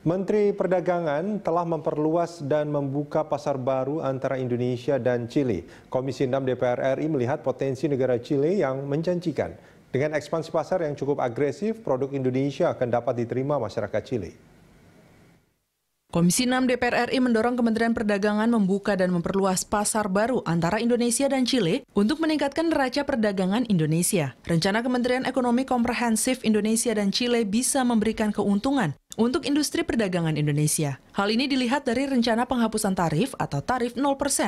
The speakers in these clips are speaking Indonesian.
Menteri Perdagangan telah memperluas dan membuka pasar baru antara Indonesia dan Chile. Komisi 6 DPR RI melihat potensi negara Chile yang menjanjikan. Dengan ekspansi pasar yang cukup agresif, produk Indonesia akan dapat diterima masyarakat Chile. Komisi 6 DPR RI mendorong Kementerian Perdagangan membuka dan memperluas pasar baru antara Indonesia dan Chile untuk meningkatkan neraca perdagangan Indonesia. Rencana Kementerian Ekonomi Komprehensif Indonesia dan Chile bisa memberikan keuntungan untuk industri perdagangan Indonesia. Hal ini dilihat dari rencana penghapusan tarif atau tarif 0%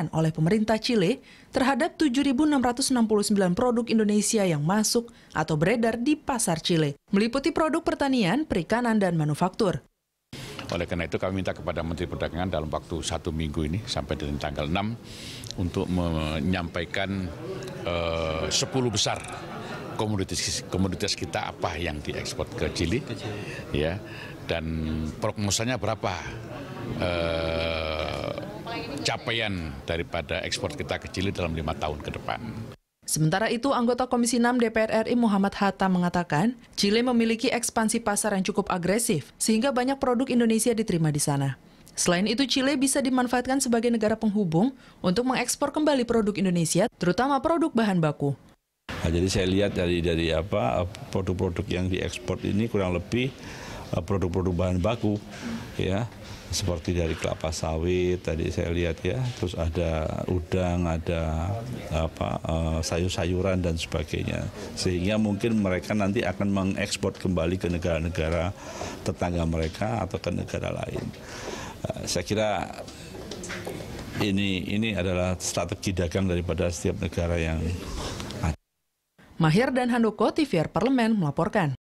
oleh pemerintah Chile terhadap 7.669 produk Indonesia yang masuk atau beredar di pasar Chile, meliputi produk pertanian, perikanan, dan manufaktur. Oleh karena itu kami minta kepada Menteri Perdagangan dalam waktu satu minggu ini sampai dengan tanggal 6 untuk menyampaikan eh, 10 besar komoditas komoditas kita apa yang diekspor ke Chili, ya, dan prognosanya berapa eh, capaian daripada ekspor kita ke Chili dalam lima tahun ke depan. Sementara itu, anggota Komisi 6 DPR RI Muhammad Hatta mengatakan, Chile memiliki ekspansi pasar yang cukup agresif, sehingga banyak produk Indonesia diterima di sana. Selain itu, Chile bisa dimanfaatkan sebagai negara penghubung untuk mengekspor kembali produk Indonesia, terutama produk bahan baku. Nah, jadi saya lihat dari dari apa produk-produk yang diekspor ini kurang lebih eh, produk-produk bahan baku ya seperti dari kelapa sawit tadi saya lihat ya terus ada udang ada apa eh, sayur-sayuran dan sebagainya sehingga mungkin mereka nanti akan mengekspor kembali ke negara-negara tetangga mereka atau ke negara lain eh, saya kira ini ini adalah strategi dagang daripada setiap negara yang Mahir dan Handoko TVR Parlemen melaporkan.